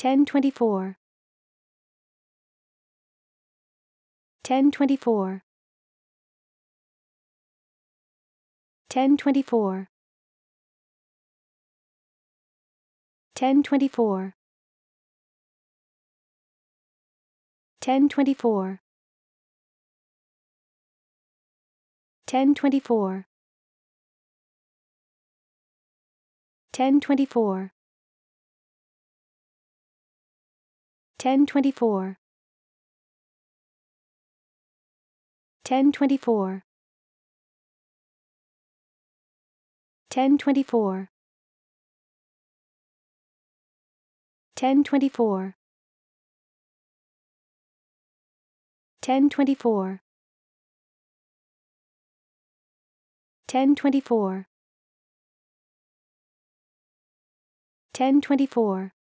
1024 1024 1024 1024 1024 1024 1024 1024 1024 1024 1024 1024 1024 1024